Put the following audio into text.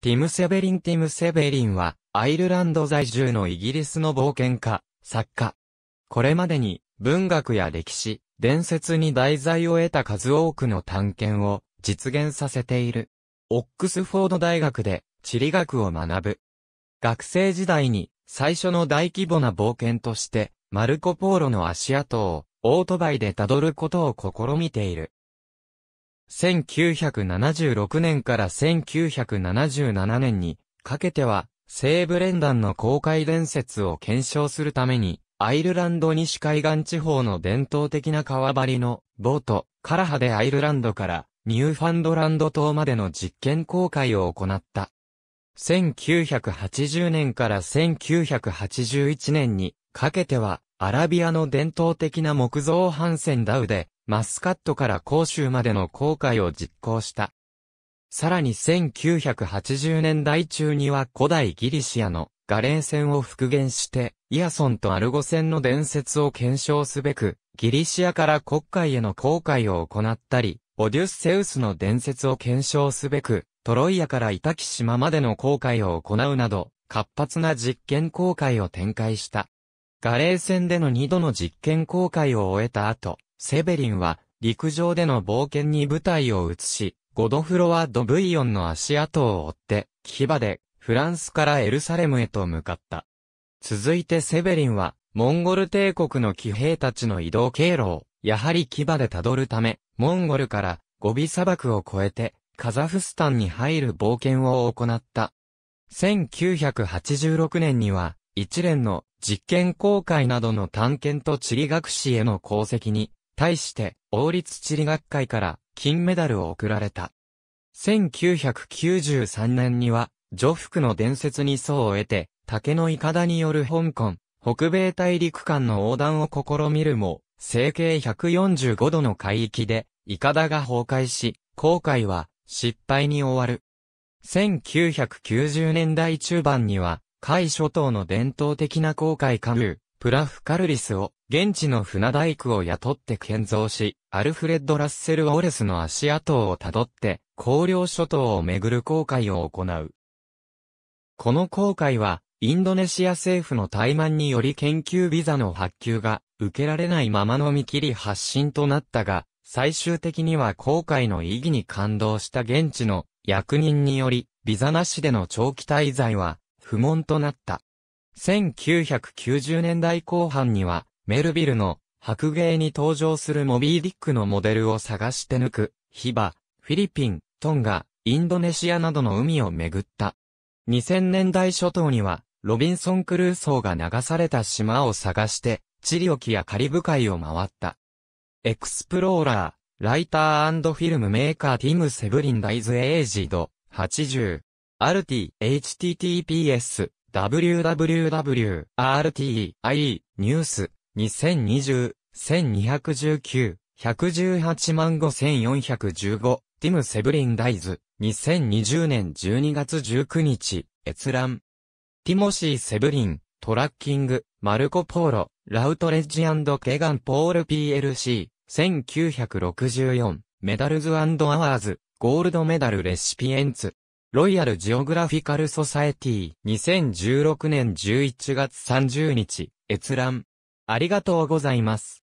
ティム・セベリン・ティム・セベリンは、アイルランド在住のイギリスの冒険家、作家。これまでに、文学や歴史、伝説に題材を得た数多くの探検を実現させている。オックスフォード大学で地理学を学ぶ。学生時代に最初の大規模な冒険として、マルコ・ポーロの足跡をオートバイで辿ることを試みている。1976年から1977年にかけては、西部連弾の公開伝説を検証するために、アイルランド西海岸地方の伝統的な川張りのボート、カラハでアイルランドからニューファンドランド島までの実験公開を行った。1980年から1981年にかけては、アラビアの伝統的な木造帆船ダウで、マスカットから広州までの航海を実行した。さらに1980年代中には古代ギリシアのガレー船を復元して、イアソンとアルゴ船の伝説を検証すべく、ギリシアから国海への航海を行ったり、オデュッセウスの伝説を検証すべく、トロイアからイタキ島までの航海を行うなど、活発な実験航海を展開した。ガレー船での2度の実験航海を終えた後、セベリンは、陸上での冒険に舞台を移し、ゴドフロワ・ドブイヨンの足跡を追って、牙で、フランスからエルサレムへと向かった。続いてセベリンは、モンゴル帝国の騎兵たちの移動経路を、やはり牙で辿るため、モンゴルからゴビ砂漠を越えて、カザフスタンに入る冒険を行った。1986年には、一連の実験公開などの探検と地理学士への功績に対して、王立地理学会から金メダルを贈られた。1993年には、女服の伝説に層を得て、竹のいかだによる香港、北米大陸間の横断を試みるも、整形145度の海域で、いかだが崩壊し、航海は失敗に終わる。1990年代中盤には、海諸島の伝統的な航海カヌー、プラフカルリスを、現地の船大工を雇って建造し、アルフレッド・ラッセル・ウォレスの足跡をたどって、高領諸島をめぐる航海を行う。この航海は、インドネシア政府の怠慢により研究ビザの発給が受けられないままの見切り発信となったが、最終的には航海の意義に感動した現地の役人により、ビザなしでの長期滞在は不問となった。1990年代後半には、メルビルの白芸に登場するモビーディックのモデルを探して抜く、ヒバ、フィリピン、トンガ、インドネシアなどの海を巡った。2000年代初頭には、ロビンソン・クルーソーが流された島を探して、チリ沖やカリブ海を回った。エクスプローラー、ライターフィルムメーカーティム・セブリン・ダイズ・エージド、80。アルティ、https、www.rtie ニュース2020 1219 118万5415ティム・セブリン・ダイズ2020年12月19日閲覧ティモシー・セブリントラッキングマルコ・ポーロラウトレッジケガン・ポール PLC 1964メダルズアワーズゴールドメダルレシピエンツロイヤルジオグラフィカルソサエティ2016年11月30日閲覧ありがとうございます。